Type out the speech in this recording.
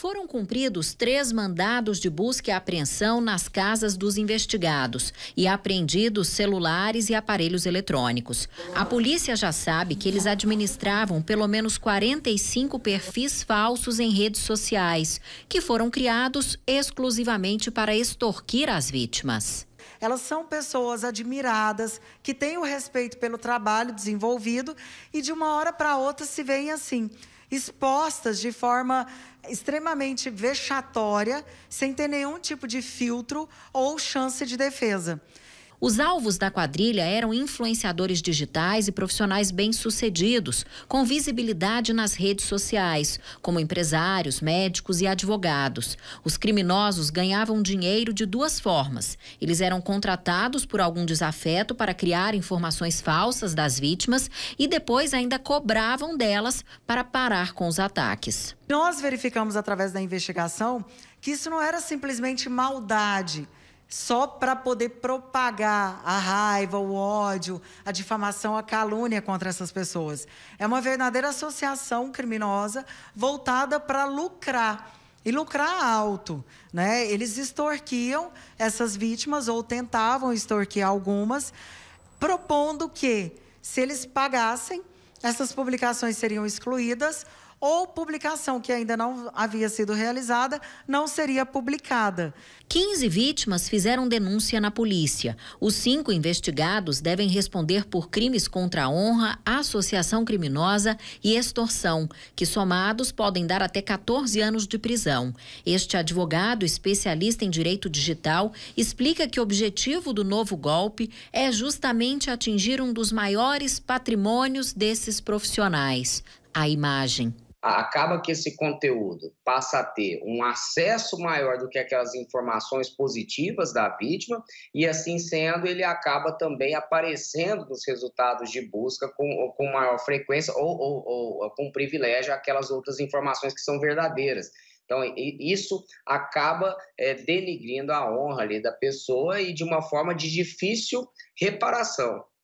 Foram cumpridos três mandados de busca e apreensão nas casas dos investigados e apreendidos celulares e aparelhos eletrônicos. A polícia já sabe que eles administravam pelo menos 45 perfis falsos em redes sociais, que foram criados exclusivamente para extorquir as vítimas elas são pessoas admiradas, que têm o respeito pelo trabalho desenvolvido e de uma hora para outra se veem assim, expostas de forma extremamente vexatória, sem ter nenhum tipo de filtro ou chance de defesa. Os alvos da quadrilha eram influenciadores digitais e profissionais bem-sucedidos, com visibilidade nas redes sociais, como empresários, médicos e advogados. Os criminosos ganhavam dinheiro de duas formas. Eles eram contratados por algum desafeto para criar informações falsas das vítimas e depois ainda cobravam delas para parar com os ataques. Nós verificamos através da investigação que isso não era simplesmente maldade só para poder propagar a raiva, o ódio, a difamação, a calúnia contra essas pessoas. É uma verdadeira associação criminosa voltada para lucrar e lucrar alto, né? Eles extorquiam essas vítimas ou tentavam extorquir algumas, propondo que se eles pagassem, essas publicações seriam excluídas ou publicação que ainda não havia sido realizada não seria publicada. 15 vítimas fizeram denúncia na polícia. Os cinco investigados devem responder por crimes contra a honra, associação criminosa e extorsão, que somados podem dar até 14 anos de prisão. Este advogado, especialista em direito digital, explica que o objetivo do novo golpe é justamente atingir um dos maiores patrimônios desses profissionais a imagem acaba que esse conteúdo passa a ter um acesso maior do que aquelas informações positivas da vítima, e assim sendo, ele acaba também aparecendo nos resultados de busca com, com maior frequência ou, ou, ou com privilégio aquelas outras informações que são verdadeiras. Então, isso acaba é, denigrindo a honra ali da pessoa e de uma forma de difícil reparação.